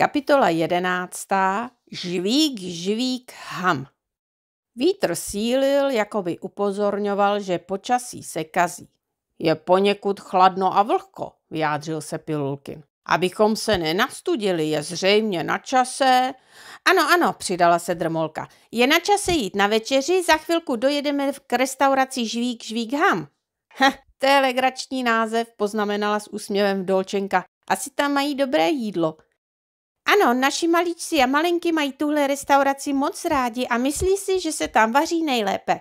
Kapitola jedenáctá. Žvík, žvík, ham. Vítr sílil, jako by upozorňoval, že počasí se kazí. Je poněkud chladno a vlhko, vyjádřil se Pilulkin. Abychom se nenastudili, je zřejmě na čase. Ano, ano, přidala se drmolka. Je na čase jít na večeři, za chvilku dojedeme k restauraci Žvík, žvík, ham. Heh, to je legrační název, poznamenala s úsměvem Dolčenka. Asi tam mají dobré jídlo. Ano, naši malíčci a malinky mají tuhle restauraci moc rádi a myslí si, že se tam vaří nejlépe.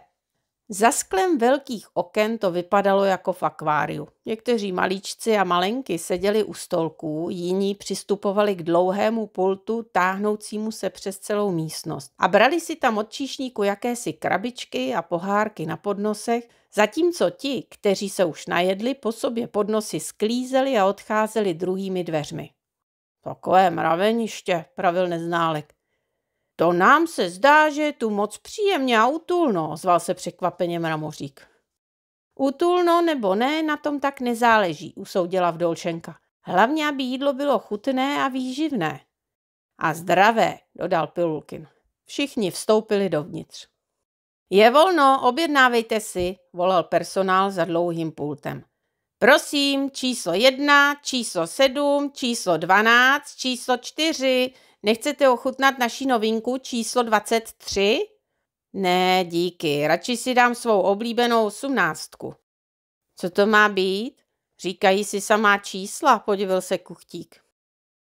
Za sklem velkých oken to vypadalo jako v akváriu. Někteří malíčci a malenky seděli u stolků, jiní přistupovali k dlouhému pultu táhnoucímu se přes celou místnost a brali si tam od číšníku jakési krabičky a pohárky na podnosech, zatímco ti, kteří se už najedli, po sobě podnosy sklízeli a odcházeli druhými dveřmi. Takové mraveniště, pravil neználek. To nám se zdá, že je tu moc příjemně a utulno, zval se překvapeně mramořík. Utulno nebo ne, na tom tak nezáleží, usoudila vdolčenka. Hlavně, aby jídlo bylo chutné a výživné. A zdravé, dodal Pilulkin. Všichni vstoupili dovnitř. Je volno, objednávejte si, volal personál za dlouhým pultem. Prosím, číslo 1, číslo 7, číslo 12, číslo 4. Nechcete ochutnat naši novinku číslo 23? Ne, díky, radši si dám svou oblíbenou osmnáctku. Co to má být? Říkají si samá čísla, podivil se kuchtík.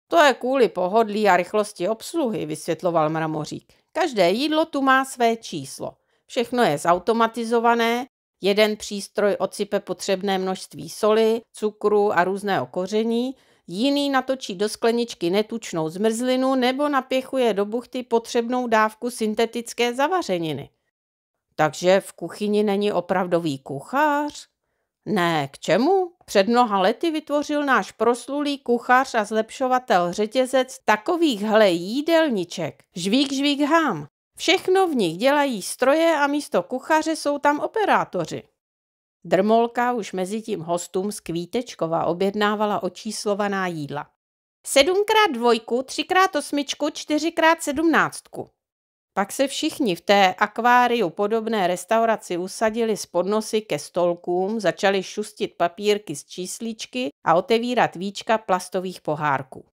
To je kvůli pohodlí a rychlosti obsluhy, vysvětloval mramořík. Každé jídlo tu má své číslo. Všechno je zautomatizované Jeden přístroj ocipe potřebné množství soli, cukru a různého koření, jiný natočí do skleničky netučnou zmrzlinu nebo napěchuje do buchty potřebnou dávku syntetické zavařeniny. Takže v kuchyni není opravdový kuchař? Ne, k čemu? Před mnoha lety vytvořil náš proslulý kuchař a zlepšovatel řetězec takovýchhle jídelníček. Žvík, žvík, hám. Všechno v nich dělají stroje a místo kuchaře jsou tam operátoři. Drmolka už mezi tím hostům z Kvítečkova objednávala očíslovaná jídla. Sedmkrát dvojku, třikrát osmičku, čtyřikrát sedmnáctku. Pak se všichni v té akváriu podobné restauraci usadili s podnosy ke stolkům, začali šustit papírky z čísličky a otevírat víčka plastových pohárků.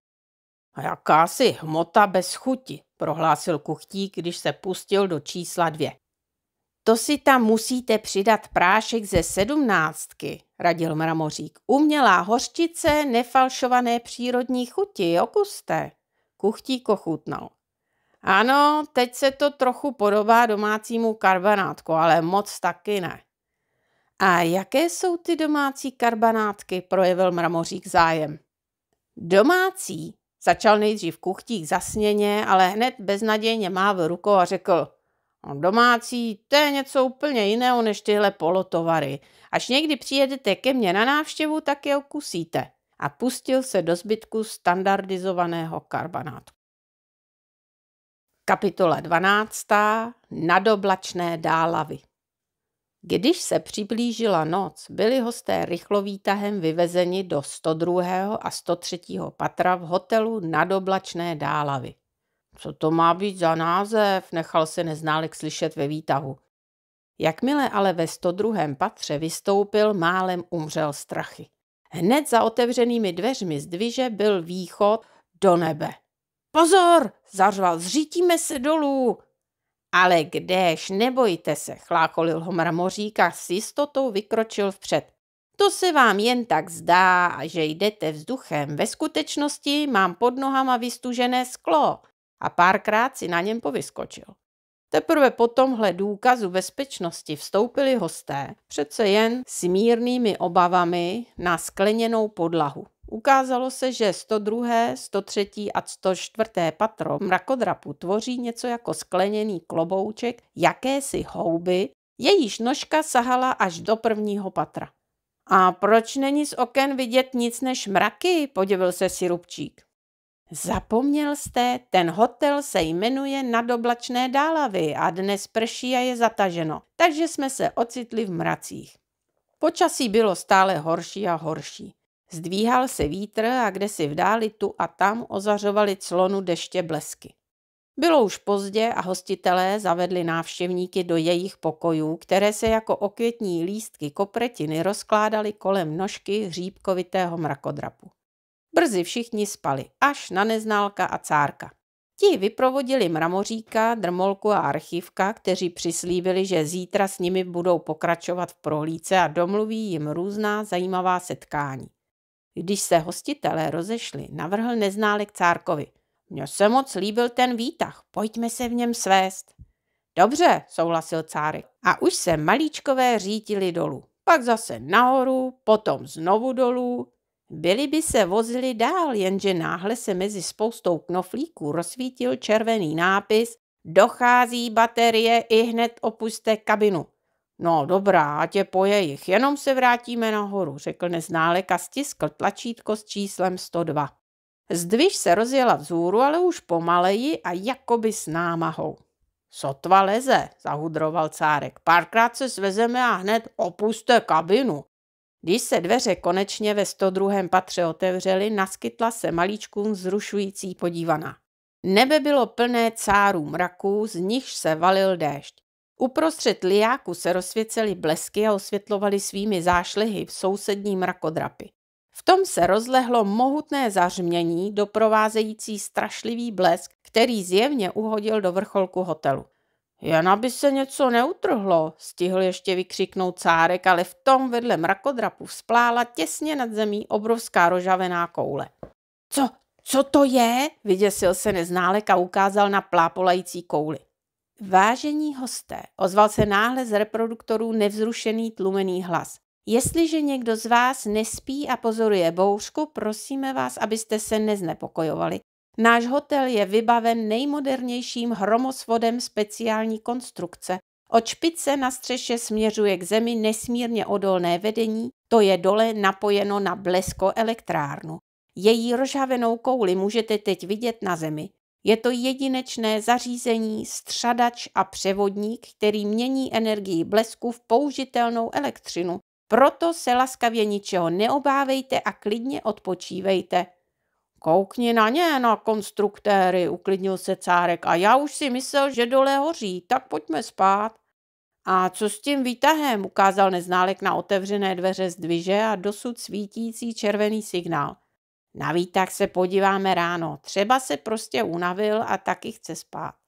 Jakási hmota bez chuti, prohlásil kuchtík, když se pustil do čísla dvě. To si tam musíte přidat prášek ze sedmnáctky, radil mramořík. Umělá hořčice, nefalšované přírodní chuti, okuste. Kuchtík ochutnal. Ano, teď se to trochu podobá domácímu karbanátku, ale moc taky ne. A jaké jsou ty domácí karbanátky, projevil mramořík zájem. Domácí Začal nejdřív kuchtít zasněně, ale hned beznadějně mávl rukou a řekl no, Domácí, to je něco úplně jiného než tyhle polotovary. Až někdy přijedete ke mně na návštěvu, tak je okusíte. A pustil se do zbytku standardizovaného karbanátu. Kapitola 12. Nadoblačné dálavy. Když se přiblížila noc, byli hosté rychlovýtahem vyvezeni do 102. a 103. patra v hotelu na doblačné dálavy. Co to má být za název, nechal se neználek slyšet ve výtahu. Jakmile ale ve 102. patře vystoupil, málem umřel strachy. Hned za otevřenými dveřmi z dviže byl východ do nebe. Pozor, zařval, zřítíme se dolů. Ale kdež, nebojte se, Chlákolil ho mramořík a s jistotou vykročil vpřed. To se vám jen tak zdá, že jdete vzduchem. Ve skutečnosti mám pod nohama vystužené sklo a párkrát si na něm povyskočil. Teprve po tomhle důkazu bezpečnosti vstoupili hosté, přece jen s mírnými obavami na skleněnou podlahu. Ukázalo se, že 102., 103. a 104. patro mrakodrapu tvoří něco jako skleněný klobouček jakési houby, jejíž nožka sahala až do prvního patra. A proč není z oken vidět nic než mraky, podivil se Sirupčík. Zapomněl jste, ten hotel se jmenuje Nadoblačné dálavy a dnes prší a je zataženo, takže jsme se ocitli v mracích. Počasí bylo stále horší a horší. Zdvíhal se vítr a kde si v dáli tu a tam ozařovali clonu deště blesky. Bylo už pozdě a hostitelé zavedli návštěvníky do jejich pokojů, které se jako okvětní lístky kopretiny rozkládaly kolem nožky hříbkovitého mrakodrapu. Brzy všichni spali, až na neználka a cárka. Ti vyprovodili mramoříka, drmolku a archivka, kteří přislíbili, že zítra s nimi budou pokračovat v prohlídce a domluví jim různá zajímavá setkání. Když se hostitelé rozešli, navrhl neználek cárkovi. Mně se moc líbil ten výtah, pojďme se v něm svést. Dobře, souhlasil cárek. A už se malíčkové řítili dolů. Pak zase nahoru, potom znovu dolů. Byli by se vozili dál, jenže náhle se mezi spoustou knoflíků rozsvítil červený nápis Dochází baterie, i hned opuste kabinu. No dobrá, ať je po jejich, jenom se vrátíme nahoru, řekl neználek a stiskl tlačítko s číslem 102. Zdviž se rozjela vzhůru, ale už pomaleji a jakoby s námahou. Sotva leze, zahudroval cárek. Párkrát se svezeme a hned opuste kabinu. Když se dveře konečně ve 102. patře otevřely, naskytla se malíčkům zrušující podívaná. Nebe bylo plné cárů mraků, z nichž se valil déšť. Uprostřed liáku se rozsvěcely blesky a osvětlovaly svými zášlehy v sousední mrakodrapy. V tom se rozlehlo mohutné zařmění doprovázející strašlivý blesk, který zjevně uhodil do vrcholku hotelu. Jana by se něco neutrhlo, stihl ještě vykřiknout cárek, ale v tom vedle mrakodrapu vzplála těsně nad zemí obrovská rožavená koule. Co, co to je? Vyděsil se neználek a ukázal na plápolající kouli. Vážení hosté, ozval se náhle z reproduktorů nevzrušený tlumený hlas. Jestliže někdo z vás nespí a pozoruje bouřku, prosíme vás, abyste se neznepokojovali. Náš hotel je vybaven nejmodernějším hromosvodem speciální konstrukce. Od špice na střeše směřuje k zemi nesmírně odolné vedení, to je dole napojeno na blesko elektrárnu. Její rožavenou kouli můžete teď vidět na zemi. Je to jedinečné zařízení, střadač a převodník, který mění energii blesku v použitelnou elektřinu. Proto se laskavě ničeho neobávejte a klidně odpočívejte. Koukni na ně, na konstruktéry, uklidnil se cárek a já už si myslel, že dole hoří, tak pojďme spát. A co s tím výtahem, ukázal neználek na otevřené dveře z dviže a dosud svítící červený signál. Na výtah se podíváme ráno. Třeba se prostě unavil a taky chce spát.